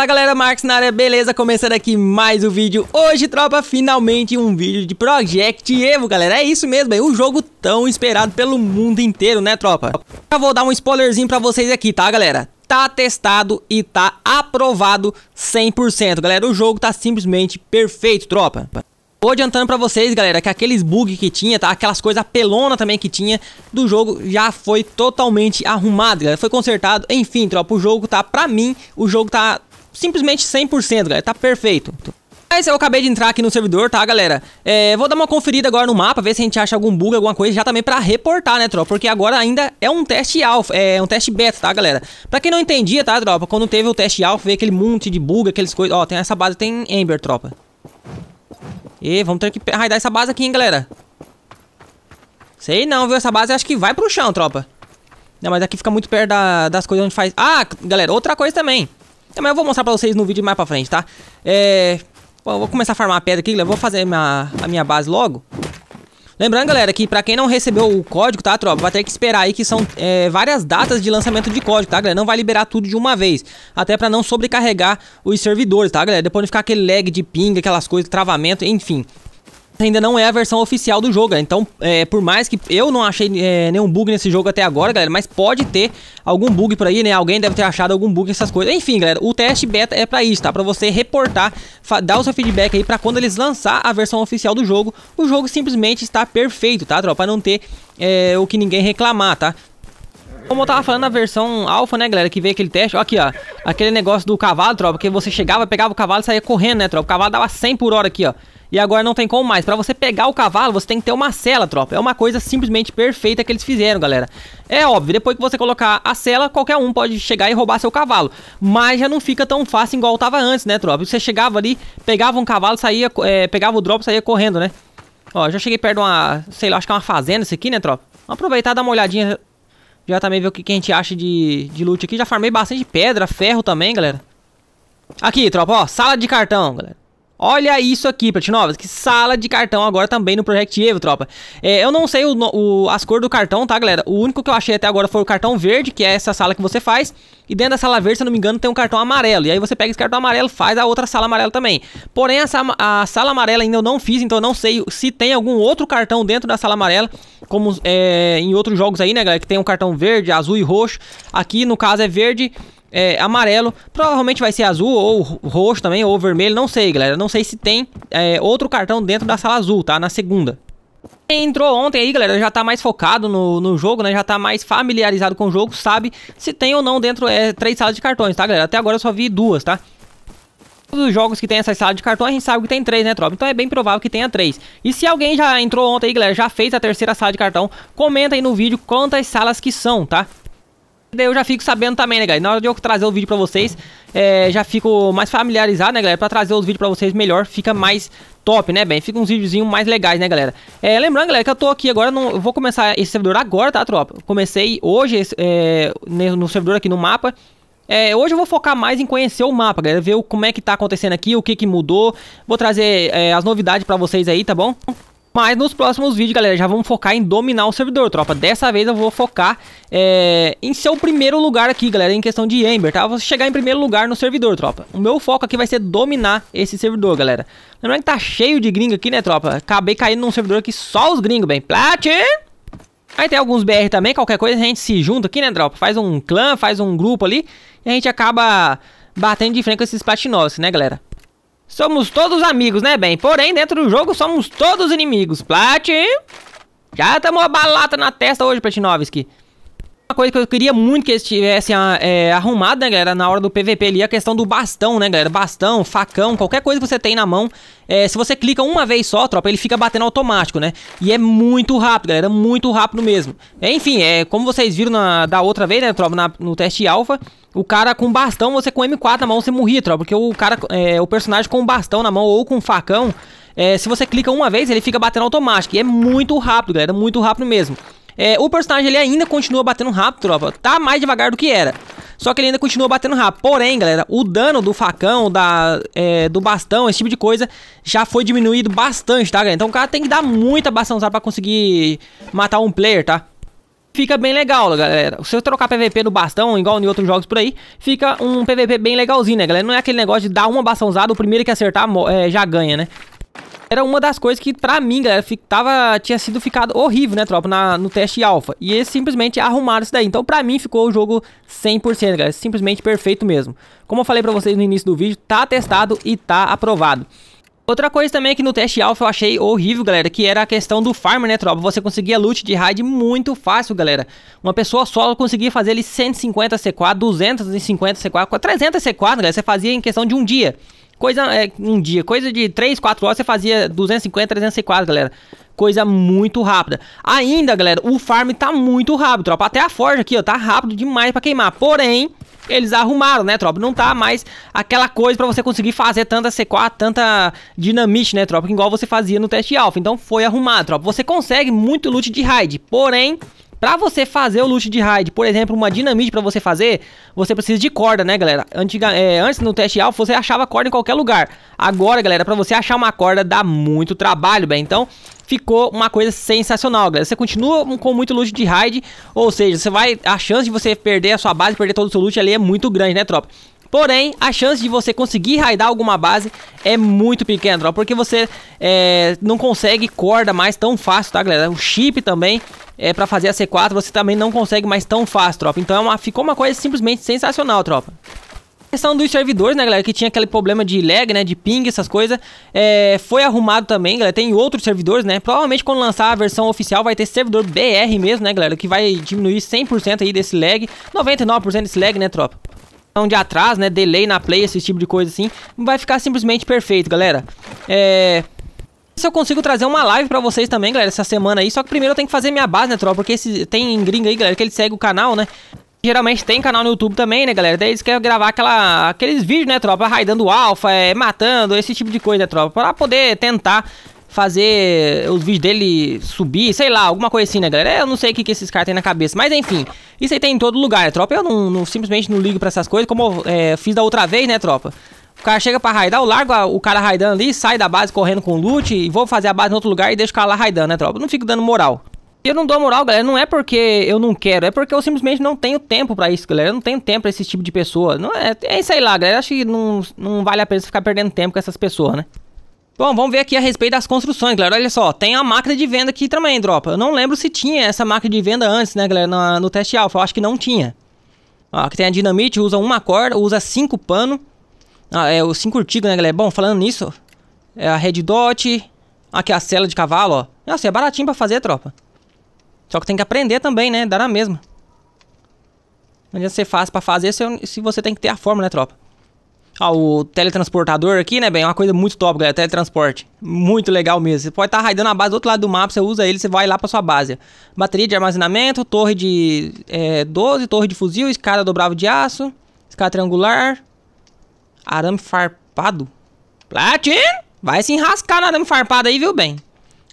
Fala galera, Marx na área, beleza? Começando aqui mais um vídeo Hoje, tropa, finalmente um vídeo de Project Evo, galera É isso mesmo, é um jogo tão esperado pelo mundo inteiro, né tropa? Já vou dar um spoilerzinho pra vocês aqui, tá galera? tá testado e tá aprovado 100%. Galera, o jogo tá simplesmente perfeito, tropa. Vou adiantando pra vocês, galera, que aqueles bugs que tinha, tá? Aquelas coisas pelona também que tinha do jogo já foi totalmente arrumado, galera. Foi consertado. Enfim, tropa, o jogo tá, pra mim, o jogo tá simplesmente 100%, galera. Tá perfeito. Mas eu acabei de entrar aqui no servidor, tá, galera? É, vou dar uma conferida agora no mapa, ver se a gente acha algum bug, alguma coisa, já também pra reportar, né, tropa? Porque agora ainda é um teste alfa, é um teste beta, tá, galera? Pra quem não entendia, tá, tropa? Quando teve o teste alfa, veio aquele monte de bug, aqueles coisas... Ó, tem essa base, tem Ember, tropa. E vamos ter que raidar essa base aqui, hein, galera? Sei não, viu? Essa base acho que vai pro chão, tropa. Não, mas aqui fica muito perto da, das coisas onde faz... Ah, galera, outra coisa também. É, mas eu vou mostrar pra vocês no vídeo mais pra frente, tá? É... Bom, vou começar a farmar a pedra aqui, eu vou fazer minha, a minha base logo. Lembrando, galera, que pra quem não recebeu o código, tá, tropa? Vai ter que esperar aí que são é, várias datas de lançamento de código, tá, galera? Não vai liberar tudo de uma vez. Até pra não sobrecarregar os servidores, tá, galera? Depois não ficar aquele lag de ping, aquelas coisas, travamento, enfim ainda não é a versão oficial do jogo, então é, por mais que eu não achei é, nenhum bug nesse jogo até agora, galera, mas pode ter algum bug por aí, né? Alguém deve ter achado algum bug essas coisas. Enfim, galera, o teste beta é para isso, tá? Para você reportar, dar o seu feedback aí para quando eles lançar a versão oficial do jogo, o jogo simplesmente está perfeito, tá, tropa? Pra não ter é, o que ninguém reclamar, tá? Como eu tava falando, a versão alfa, né, galera, que veio aquele teste, ó aqui, ó, aquele negócio do cavalo, tropa, que você chegava, pegava o cavalo e saía correndo, né, tropa, o cavalo dava 100 por hora aqui, ó, e agora não tem como mais. Para você pegar o cavalo, você tem que ter uma cela, tropa. É uma coisa simplesmente perfeita que eles fizeram, galera. É óbvio, depois que você colocar a cela, qualquer um pode chegar e roubar seu cavalo. Mas já não fica tão fácil igual tava antes, né, tropa? Você chegava ali, pegava um cavalo, saía, é, pegava o drop, saía correndo, né? Ó, já cheguei perto de uma, sei lá, acho que é uma fazenda isso aqui, né, tropa? Vamos aproveitar e dar uma olhadinha. Já também ver o que, que a gente acha de, de loot aqui. Já farmei bastante pedra, ferro também, galera. Aqui, tropa, ó, sala de cartão, galera. Olha isso aqui, Platinovas, que sala de cartão agora também no Project Evo, tropa. É, eu não sei o, o, as cores do cartão, tá, galera? O único que eu achei até agora foi o cartão verde, que é essa sala que você faz. E dentro da sala verde, se eu não me engano, tem um cartão amarelo. E aí você pega esse cartão amarelo, faz a outra sala amarela também. Porém, essa, a sala amarela ainda eu não fiz, então eu não sei se tem algum outro cartão dentro da sala amarela, como é, em outros jogos aí, né, galera? Que tem um cartão verde, azul e roxo. Aqui, no caso, é verde é, amarelo, provavelmente vai ser azul ou roxo também, ou vermelho, não sei, galera. Não sei se tem é, outro cartão dentro da sala azul, tá? Na segunda. Quem entrou ontem aí, galera, já tá mais focado no, no jogo, né? Já tá mais familiarizado com o jogo, sabe se tem ou não dentro é, três salas de cartões, tá, galera? Até agora eu só vi duas, tá? Todos os jogos que tem essa sala de cartões, a gente sabe que tem três, né, tropa? Então é bem provável que tenha três. E se alguém já entrou ontem aí, galera, já fez a terceira sala de cartão, comenta aí no vídeo quantas salas que são, tá? Daí eu já fico sabendo também, né, galera? Na hora de eu trazer o vídeo pra vocês, é, já fico mais familiarizado, né, galera? Pra trazer os vídeos pra vocês melhor, fica mais top, né, bem? Fica uns videozinhos mais legais, né, galera? É, lembrando, galera, que eu tô aqui agora, não, eu vou começar esse servidor agora, tá, tropa? Comecei hoje é, no servidor aqui no mapa. É, hoje eu vou focar mais em conhecer o mapa, galera, ver como é que tá acontecendo aqui, o que que mudou. Vou trazer é, as novidades pra vocês aí, tá bom? Mas nos próximos vídeos, galera, já vamos focar em dominar o servidor, tropa. Dessa vez eu vou focar é, em ser o primeiro lugar aqui, galera, em questão de Ember, tá? vou chegar em primeiro lugar no servidor, tropa. O meu foco aqui vai ser dominar esse servidor, galera. Lembrando que tá cheio de gringo aqui, né, tropa? Acabei caindo num servidor que só os gringos, bem. Platin! Aí tem alguns BR também, qualquer coisa a gente se junta aqui, né, tropa? Faz um clã, faz um grupo ali e a gente acaba batendo de frente com esses platinos, né, galera? Somos todos amigos, né, bem? Porém, dentro do jogo, somos todos inimigos. Platin, Já tomou a balata na testa hoje, Platinovski. Uma coisa que eu queria muito que eles tivessem ah, é, arrumado, né, galera, na hora do PVP ali, a questão do bastão, né, galera? Bastão, facão, qualquer coisa que você tem na mão, é, se você clica uma vez só, tropa, ele fica batendo automático, né? E é muito rápido, galera, é muito rápido mesmo. Enfim, é como vocês viram na, da outra vez, né, tropa, na, no teste alfa, o cara com bastão, você com M4 na mão, você morria, tropa, porque o cara, é, o personagem com bastão na mão ou com facão, é, se você clica uma vez, ele fica batendo automático. E é muito rápido, galera, é muito rápido mesmo. É, o personagem ele ainda continua batendo rápido, tropa. Tá mais devagar do que era. Só que ele ainda continua batendo rápido. Porém, galera, o dano do facão, da, é, do bastão, esse tipo de coisa, já foi diminuído bastante, tá, galera? Então o cara tem que dar muita bastãozada pra conseguir matar um player, tá? Fica bem legal, galera. Se eu trocar PVP no bastão, igual em outros jogos por aí, fica um PVP bem legalzinho, né, galera? Não é aquele negócio de dar uma bastãozada, o primeiro que acertar é, já ganha, né? Era uma das coisas que, pra mim, galera, tava, tinha sido ficado horrível, né, tropa, na, no teste alfa. E eles simplesmente arrumaram isso daí. Então, pra mim, ficou o jogo 100%, galera. Simplesmente perfeito mesmo. Como eu falei pra vocês no início do vídeo, tá testado e tá aprovado. Outra coisa também é que no teste alfa eu achei horrível, galera, que era a questão do farmer, né, tropa? Você conseguia loot de raid muito fácil, galera. Uma pessoa só conseguia fazer ali 150 C4, 250 C4, 300 C4, galera. Você fazia em questão de um dia. Coisa, é, um dia, coisa de 3, 4 horas, você fazia 250, 304, galera. Coisa muito rápida. Ainda, galera, o farm tá muito rápido, tropa. Até a forja aqui, ó, tá rápido demais pra queimar. Porém, eles arrumaram, né, tropa? Não tá mais aquela coisa para você conseguir fazer tanta C4, tanta dinamite, né, tropa? Igual você fazia no teste alfa. Então foi arrumado, tropa. Você consegue muito loot de raid, porém... Para você fazer o loot de raid, por exemplo, uma dinamite para você fazer, você precisa de corda, né, galera? Antiga, é, antes no teste alfa você achava corda em qualquer lugar. Agora, galera, para você achar uma corda dá muito trabalho, bem. Então, ficou uma coisa sensacional, galera. Você continua com muito loot de raid, ou seja, você vai a chance de você perder a sua base, perder todo o seu loot ali é muito grande, né, tropa? Porém, a chance de você conseguir raidar alguma base é muito pequena, tropa, porque você é, não consegue corda mais tão fácil, tá, galera? O chip também, é, pra fazer a C4, você também não consegue mais tão fácil, tropa. Então é uma, ficou uma coisa simplesmente sensacional, tropa questão dos servidores, né, galera, que tinha aquele problema de lag, né, de ping, essas coisas, é, foi arrumado também, galera, tem outros servidores, né, provavelmente quando lançar a versão oficial vai ter servidor BR mesmo, né, galera, que vai diminuir 100% aí desse lag, 99% desse lag, né, tropa de atrás, né, delay na play, esse tipo de coisa assim, vai ficar simplesmente perfeito, galera. É... Se eu consigo trazer uma live pra vocês também, galera, essa semana aí, só que primeiro eu tenho que fazer minha base, né, tropa, porque esse... tem gringo aí, galera, que ele segue o canal, né, Geralmente tem canal no YouTube também, né, galera? Daí eles querem gravar aquela, aqueles vídeos, né, tropa? Raidando alfa, é, matando, esse tipo de coisa, né, tropa? Pra poder tentar fazer os vídeos dele subir, sei lá, alguma coisa assim, né, galera? É, eu não sei o que, que esses caras têm na cabeça, mas enfim, isso aí tem em todo lugar, né, tropa? Eu não, não simplesmente não ligo para essas coisas, como eu é, fiz da outra vez, né, tropa? O cara chega pra raidar, eu largo o cara raidando ali, sai da base correndo com loot e vou fazer a base em outro lugar e deixo o cara lá raidando, né, tropa? Eu não fico dando moral. Eu não dou moral, galera, não é porque eu não quero, é porque eu simplesmente não tenho tempo para isso, galera. Eu não tenho tempo pra esse tipo de pessoa. Não é, é, sei lá, galera, acho que não, não vale a pena ficar perdendo tempo com essas pessoas, né? Bom, vamos ver aqui a respeito das construções, galera. Olha só, tem a máquina de venda aqui também, dropa. Eu não lembro se tinha essa máquina de venda antes, né, galera, no, no teste alfa. Eu acho que não tinha. Ó, aqui tem a dinamite, usa uma corda, usa cinco pano. Ah, é, os cinco urtigos, né, galera? Bom, falando nisso, é a red dot, aqui é a cela de cavalo, ó. Nossa, é baratinho pra fazer, tropa. Só que tem que aprender também, né, dá na mesma. Não adianta ser fácil pra fazer se, se você tem que ter a forma, né, tropa. Ó, ah, o teletransportador aqui, né, bem? É uma coisa muito top, galera. Teletransporte. Muito legal mesmo. Você pode estar tá raidando a base do outro lado do mapa, você usa ele, você vai lá pra sua base. Bateria de armazenamento, torre de é, 12, torre de fuzil, escada dobrável de aço, escada triangular, arame farpado. Platin! Vai se enrascar no arame farpado aí, viu, bem?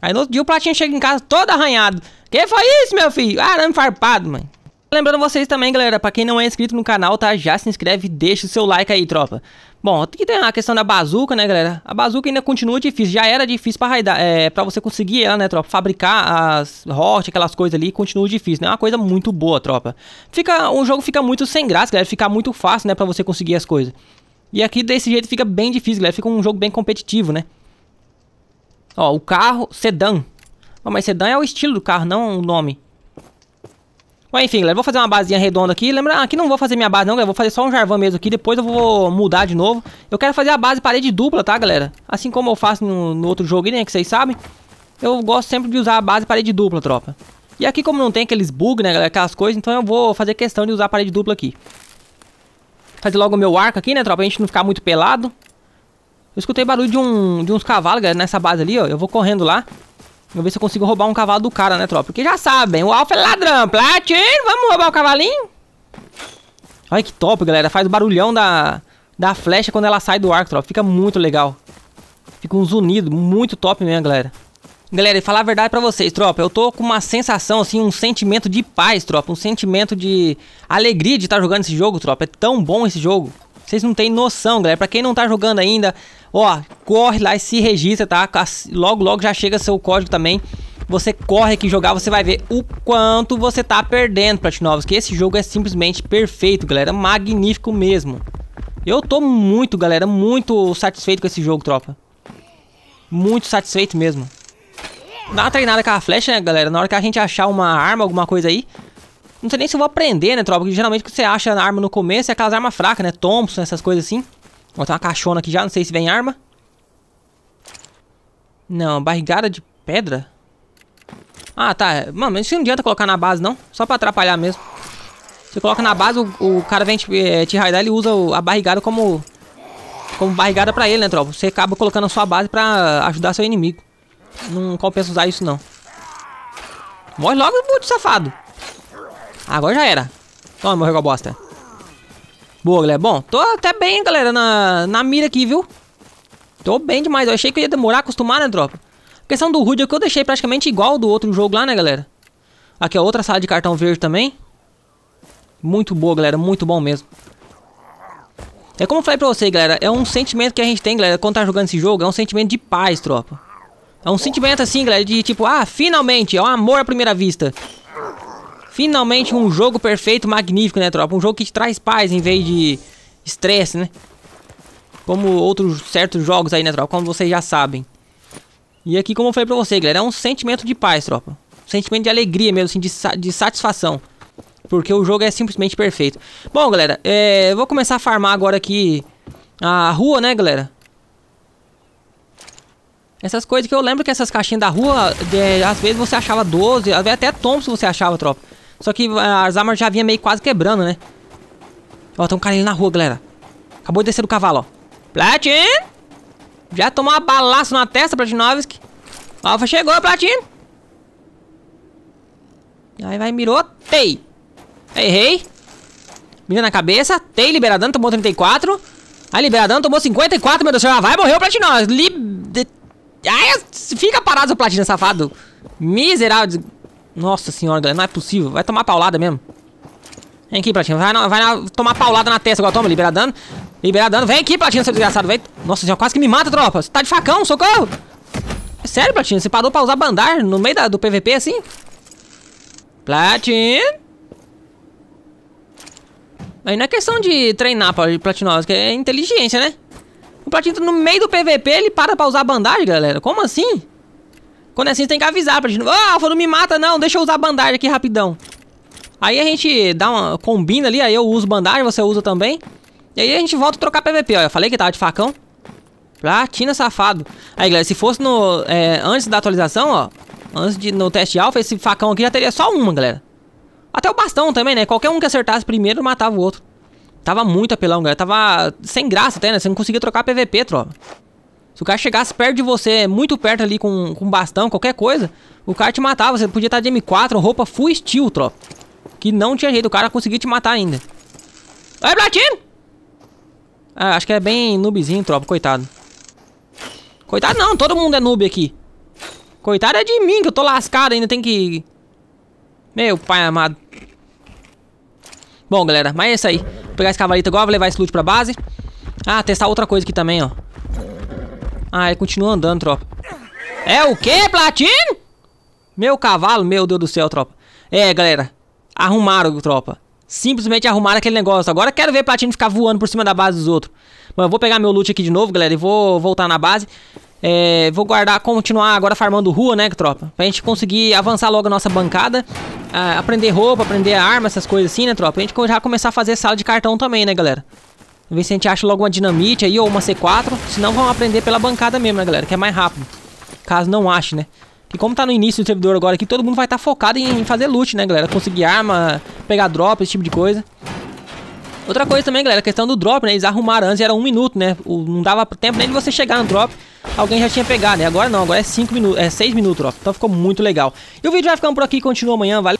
Aí no outro dia o Platinho chega em casa todo arranhado. Que foi isso, meu filho? Arame farpado, mãe. Lembrando vocês também, galera, pra quem não é inscrito no canal, tá? Já se inscreve e deixa o seu like aí, tropa. Bom, aqui tem a questão da bazuca, né, galera? A bazuca ainda continua difícil. Já era difícil pra, raidar, é, pra você conseguir ela, né, tropa? Fabricar as hortes, aquelas coisas ali, continua difícil, né? É uma coisa muito boa, tropa. Fica, o jogo fica muito sem graça, galera. Fica muito fácil, né, pra você conseguir as coisas. E aqui desse jeito fica bem difícil, galera. Fica um jogo bem competitivo, né? Ó, o carro, sedã. mas sedã é o estilo do carro, não o nome. Mas enfim, galera, vou fazer uma basezinha redonda aqui. Lembra, ah, aqui não vou fazer minha base não, galera. Vou fazer só um Jarvan mesmo aqui. Depois eu vou mudar de novo. Eu quero fazer a base parede dupla, tá, galera? Assim como eu faço no, no outro jogo, né, que vocês sabem. Eu gosto sempre de usar a base parede dupla, tropa. E aqui como não tem aqueles bugs, né, galera, aquelas coisas, então eu vou fazer questão de usar a parede dupla aqui. Fazer logo o meu arco aqui, né, tropa, pra gente não ficar muito pelado. Eu escutei barulho de, um, de uns cavalos, galera, nessa base ali, ó. Eu vou correndo lá. Vamos ver se eu consigo roubar um cavalo do cara, né, tropa? Porque já sabem, o Alfa é ladrão. Platinho, vamos roubar o cavalinho? Olha que top, galera. Faz o barulhão da, da flecha quando ela sai do arco, tropa. Fica muito legal. Fica um zunido, muito top mesmo, galera. Galera, e falar a verdade pra vocês, tropa, eu tô com uma sensação, assim, um sentimento de paz, tropa. Um sentimento de alegria de estar tá jogando esse jogo, tropa. É tão bom esse jogo. Vocês não têm noção, galera. Pra quem não tá jogando ainda, ó, corre lá e se registra, tá? Logo, logo já chega seu código também. Você corre aqui jogar, você vai ver o quanto você tá perdendo, Platinovos. Que esse jogo é simplesmente perfeito, galera. Magnífico mesmo. Eu tô muito, galera, muito satisfeito com esse jogo, tropa. Muito satisfeito mesmo. Dá uma treinada com a flecha, né, galera? Na hora que a gente achar uma arma, alguma coisa aí, não sei nem se eu vou aprender, né, tropa? Porque geralmente o que você acha na arma no começo é aquelas armas fracas, né? Thompson, essas coisas assim. Vou botar uma caixona aqui já, não sei se vem arma. Não, barrigada de pedra? Ah, tá. Mano, isso não adianta colocar na base, não. Só pra atrapalhar mesmo. Você coloca na base, o, o cara vem te, é, te raidar, ele usa o, a barrigada como... Como barrigada pra ele, né, tropa? Você acaba colocando a sua base pra ajudar seu inimigo. Não compensa usar isso, não. Morre logo, muito safado. Agora já era. Toma, com a é bosta. Boa, galera. Bom, tô até bem, galera, na, na mira aqui, viu? Tô bem demais. Eu achei que ia demorar a acostumar, né, tropa? A questão do HUD é que eu deixei praticamente igual do outro jogo lá, né, galera? Aqui, ó, outra sala de cartão verde também. Muito boa, galera. Muito bom mesmo. É como eu falei pra vocês galera. É um sentimento que a gente tem, galera, quando tá jogando esse jogo. É um sentimento de paz, tropa. É um sentimento assim, galera, de tipo... Ah, finalmente! É um amor à primeira vista. Finalmente um jogo perfeito, magnífico, né, tropa? Um jogo que te traz paz em vez de estresse, né? Como outros certos jogos aí, né, tropa? Como vocês já sabem. E aqui, como eu falei pra vocês galera, é um sentimento de paz, tropa. Um sentimento de alegria mesmo, assim, de, sa de satisfação. Porque o jogo é simplesmente perfeito. Bom, galera, é... eu vou começar a farmar agora aqui a rua, né, galera? Essas coisas que eu lembro que essas caixinhas da rua, de, é, às vezes você achava 12, às vezes até tom se você achava, tropa. Só que ah, as armas já vinha meio quase quebrando, né? Ó, tem um cara ali na rua, galera. Acabou de descer do cavalo, ó. Platin! Já tomou uma balaço na testa, Platinovski. Alfa chegou, Platin! Aí vai, mirou. Tei! Errei. Mira na cabeça. Tei, liberadano, tomou 34. Aí, liberadano, tomou 54. Meu Deus do céu, vai, morreu o Platinovski. Ai, fica parado, seu Platin, safado. Miserável, nossa senhora, galera, não é possível. Vai tomar paulada mesmo. Vem aqui, Platinho. Vai, vai, tomar paulada na testa agora. Toma, libera dano. Libera dano. Vem aqui, Platinho, seu desgraçado. Vem. Nossa senhora, quase que me mata, tropa. Você tá de facão, socorro. É sério, Platinho? Você parou pra usar bandar no meio da, do PVP assim? Platinho. Aí não é questão de treinar pra é, é inteligência, né? O Platino tá no meio do PVP, ele para pra usar bandagem, galera. Como assim? Quando é assim, tem que avisar pra gente. Ah, oh, não me mata não, deixa eu usar bandagem aqui rapidão. Aí a gente dá uma... combina ali, aí eu uso bandagem, você usa também. E aí a gente volta a trocar PVP, ó. Eu falei que tava de facão. Platina safado. Aí, galera, se fosse no... É, antes da atualização, ó. Antes de no teste alfa, esse facão aqui já teria só uma, galera. Até o bastão também, né? Qualquer um que acertasse primeiro matava o outro. Tava muito apelão, galera. Tava sem graça até, né? Você não conseguia trocar PVP, tropa. Se o cara chegasse perto de você, muito perto ali com, com bastão, qualquer coisa, o cara te matava. Você podia estar de M4, roupa full steel, tropa. Que não tinha jeito, o cara conseguia te matar ainda. Vai, Platino! Ah, acho que é bem noobzinho, tropa, coitado. Coitado não, todo mundo é noob aqui. Coitado é de mim, que eu tô lascado ainda, tem que... Meu pai amado. Bom, galera, mas é isso aí. Vou pegar esse cavalito agora, vou levar esse loot pra base. Ah, testar outra coisa aqui também, ó. Ah, ele continua andando, tropa. É o quê, Platino? Meu cavalo, meu Deus do céu, tropa. É, galera. Arrumaram, tropa. Simplesmente arrumaram aquele negócio. Agora quero ver Platino ficar voando por cima da base dos outros. Mas eu vou pegar meu loot aqui de novo, galera. E vou voltar na base. É, vou guardar, continuar agora farmando rua, né, tropa? Pra gente conseguir avançar logo a nossa bancada. Ah, aprender roupa, aprender arma, essas coisas assim, né, tropa? A gente já começar a fazer sala de cartão também, né, galera? ver se a gente acha logo uma dinamite aí ou uma C4. Senão vamos aprender pela bancada mesmo, né, galera? Que é mais rápido. Caso não ache, né? Que como tá no início do servidor agora aqui, todo mundo vai estar tá focado em fazer loot, né, galera? Conseguir arma, pegar drop, esse tipo de coisa. Outra coisa também, galera, a questão do drop, né? Eles arrumaram antes, era um minuto, né? O, não dava tempo nem de você chegar no drop, alguém já tinha pegado, né? Agora não, agora é 5 minutos, é 6 minutos, ó Então ficou muito legal. E o vídeo vai ficando por aqui, continua amanhã, valeu!